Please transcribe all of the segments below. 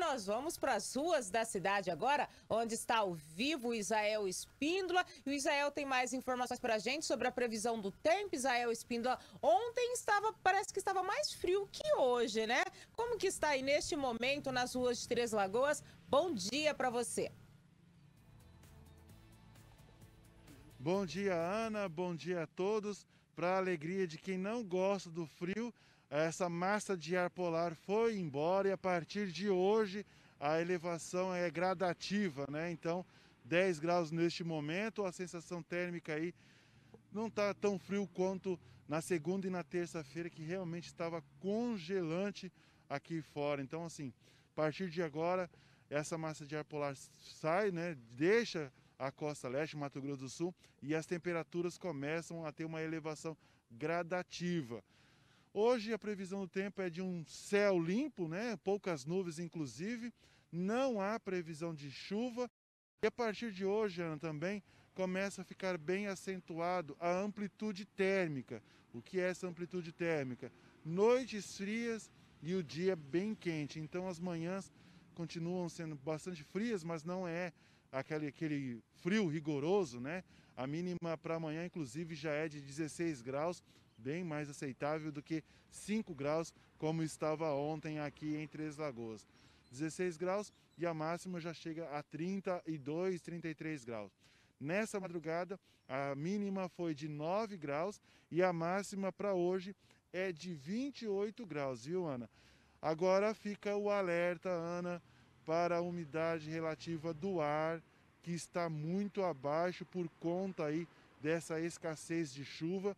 nós vamos para as ruas da cidade agora, onde está ao vivo o Israel Espíndola. E o Israel tem mais informações para a gente sobre a previsão do tempo. Israel Espíndola, ontem estava, parece que estava mais frio que hoje, né? Como que está aí neste momento nas ruas de Três Lagoas? Bom dia para você. Bom dia, Ana. Bom dia a todos. Para a alegria de quem não gosta do frio, essa massa de ar polar foi embora e a partir de hoje a elevação é gradativa, né? Então, 10 graus neste momento, a sensação térmica aí não está tão frio quanto na segunda e na terça-feira, que realmente estava congelante aqui fora. Então, assim, a partir de agora, essa massa de ar polar sai, né? Deixa a costa leste, Mato Grosso do Sul, e as temperaturas começam a ter uma elevação gradativa. Hoje a previsão do tempo é de um céu limpo, né? poucas nuvens inclusive, não há previsão de chuva. E a partir de hoje, Ana, também começa a ficar bem acentuado a amplitude térmica. O que é essa amplitude térmica? Noites frias e o dia bem quente. Então as manhãs continuam sendo bastante frias, mas não é aquele, aquele frio rigoroso, né? A mínima para amanhã, inclusive, já é de 16 graus, bem mais aceitável do que 5 graus, como estava ontem aqui em Três Lagoas. 16 graus e a máxima já chega a 32, 33 graus. Nessa madrugada, a mínima foi de 9 graus e a máxima para hoje é de 28 graus, viu, Ana? Agora fica o alerta, Ana, para a umidade relativa do ar que está muito abaixo por conta aí dessa escassez de chuva.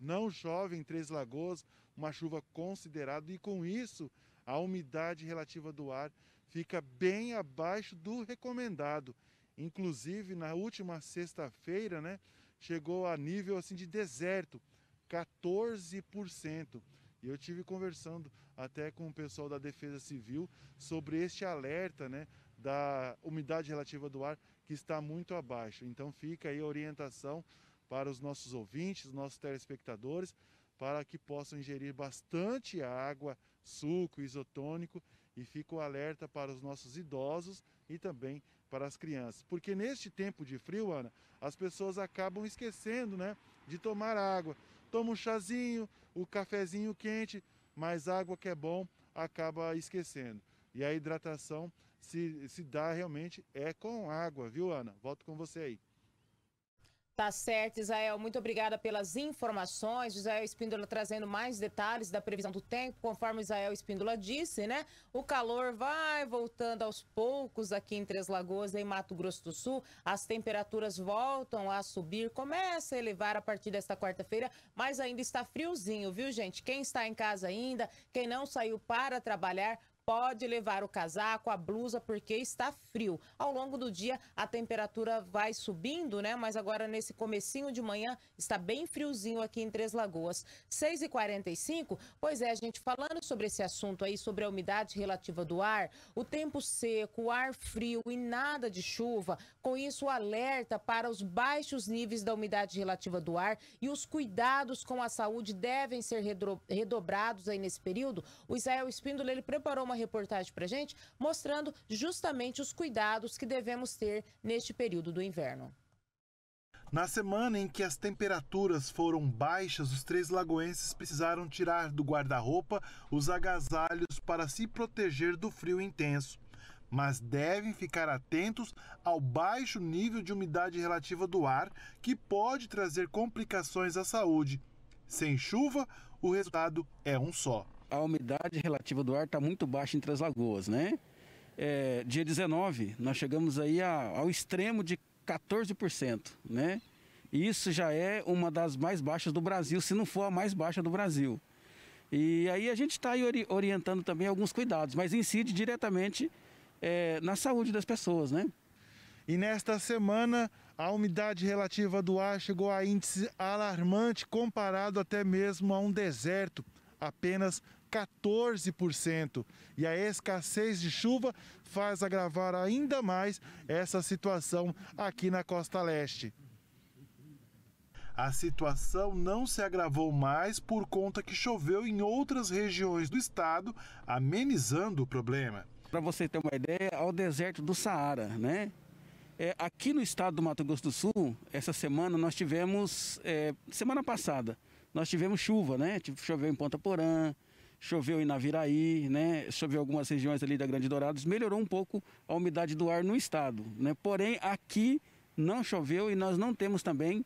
Não chove em Três Lagoas, uma chuva considerada, e com isso a umidade relativa do ar fica bem abaixo do recomendado. Inclusive, na última sexta-feira, né, chegou a nível assim de deserto, 14%. E eu tive conversando até com o pessoal da Defesa Civil sobre este alerta, né, da umidade relativa do ar, que está muito abaixo. Então fica aí a orientação para os nossos ouvintes, nossos telespectadores, para que possam ingerir bastante água, suco, isotônico e fica o alerta para os nossos idosos e também para as crianças. Porque neste tempo de frio, Ana, as pessoas acabam esquecendo, né, de tomar água. Toma um chazinho, o um cafezinho quente, mas água que é bom acaba esquecendo. E a hidratação se, se dá realmente é com água, viu, Ana? Volto com você aí. Tá certo, Israel. Muito obrigada pelas informações. Israel Espíndola trazendo mais detalhes da previsão do tempo. Conforme Israel Espíndola disse, né? O calor vai voltando aos poucos aqui em Três Lagoas, em Mato Grosso do Sul. As temperaturas voltam a subir, começa a elevar a partir desta quarta-feira, mas ainda está friozinho, viu, gente? Quem está em casa ainda, quem não saiu para trabalhar, pode levar o casaco, a blusa, porque está frio. Ao longo do dia, a temperatura vai subindo, né? Mas agora, nesse comecinho de manhã, está bem friozinho aqui em Três Lagoas. 6h45, pois é, gente, falando sobre esse assunto aí, sobre a umidade relativa do ar, o tempo seco, o ar frio e nada de chuva, com isso alerta para os baixos níveis da umidade relativa do ar e os cuidados com a saúde devem ser redobrados aí nesse período. O Israel Espíndola, ele preparou uma uma reportagem para gente mostrando justamente os cuidados que devemos ter neste período do inverno. Na semana em que as temperaturas foram baixas, os três lagoenses precisaram tirar do guarda-roupa os agasalhos para se proteger do frio intenso. Mas devem ficar atentos ao baixo nível de umidade relativa do ar, que pode trazer complicações à saúde. Sem chuva, o resultado é um só a umidade relativa do ar está muito baixa entre as lagoas, né? É, dia 19, nós chegamos aí a, ao extremo de 14%, né? Isso já é uma das mais baixas do Brasil, se não for a mais baixa do Brasil. E aí a gente está orientando também alguns cuidados, mas incide diretamente é, na saúde das pessoas, né? E nesta semana, a umidade relativa do ar chegou a índice alarmante comparado até mesmo a um deserto. Apenas 14%. E a escassez de chuva faz agravar ainda mais essa situação aqui na costa leste. A situação não se agravou mais por conta que choveu em outras regiões do estado, amenizando o problema. Para você ter uma ideia, ao deserto do Saara, né? É, aqui no estado do Mato Grosso do Sul, essa semana nós tivemos, é, semana passada, nós tivemos chuva, né? Choveu em Ponta Porã, choveu em Naviraí, né? choveu algumas regiões ali da Grande Dourados, melhorou um pouco a umidade do ar no estado. Né? Porém, aqui não choveu e nós não temos também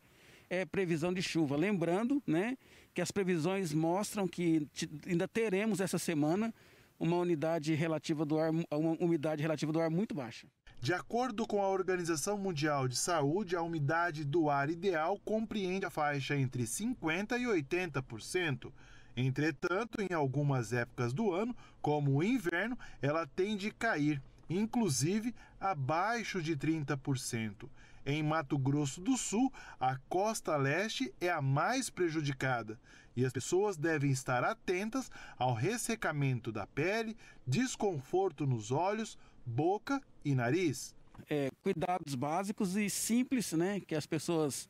é, previsão de chuva. Lembrando né, que as previsões mostram que ainda teremos essa semana uma unidade relativa do ar, uma umidade relativa do ar muito baixa. De acordo com a Organização Mundial de Saúde, a umidade do ar ideal compreende a faixa entre 50% e 80%. Entretanto, em algumas épocas do ano, como o inverno, ela tende a cair, inclusive abaixo de 30%. Em Mato Grosso do Sul, a costa leste é a mais prejudicada e as pessoas devem estar atentas ao ressecamento da pele, desconforto nos olhos, boca e nariz. É, cuidados básicos e simples, né, que as pessoas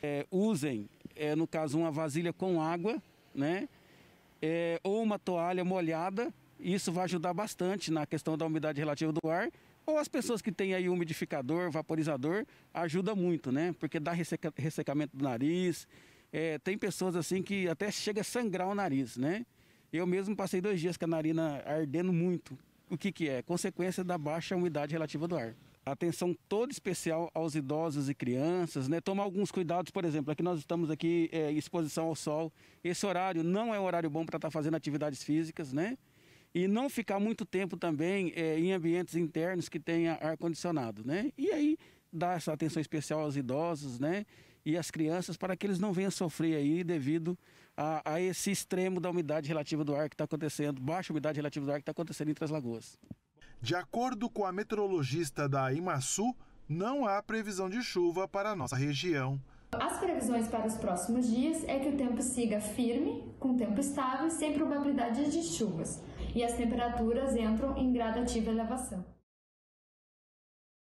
é, usem, é, no caso, uma vasilha com água né? É, ou uma toalha molhada, isso vai ajudar bastante na questão da umidade relativa do ar. Ou as pessoas que têm aí umidificador, vaporizador, ajuda muito, né? Porque dá resseca, ressecamento do nariz. É, tem pessoas assim que até chega a sangrar o nariz, né? Eu mesmo passei dois dias com a narina ardendo muito. O que, que é? Consequência da baixa umidade relativa do ar atenção toda especial aos idosos e crianças, né? Tomar alguns cuidados, por exemplo, aqui nós estamos aqui é, exposição ao sol. Esse horário não é um horário bom para estar tá fazendo atividades físicas, né? E não ficar muito tempo também é, em ambientes internos que tenha ar condicionado, né? E aí dar essa atenção especial aos idosos, né? E às crianças para que eles não venham sofrer aí devido a, a esse extremo da umidade relativa do ar que está acontecendo, baixa umidade relativa do ar que está acontecendo em Três Lagoas. De acordo com a meteorologista da Imaçu, não há previsão de chuva para a nossa região. As previsões para os próximos dias é que o tempo siga firme, com tempo estável e sem probabilidade de chuvas, e as temperaturas entram em gradativa elevação.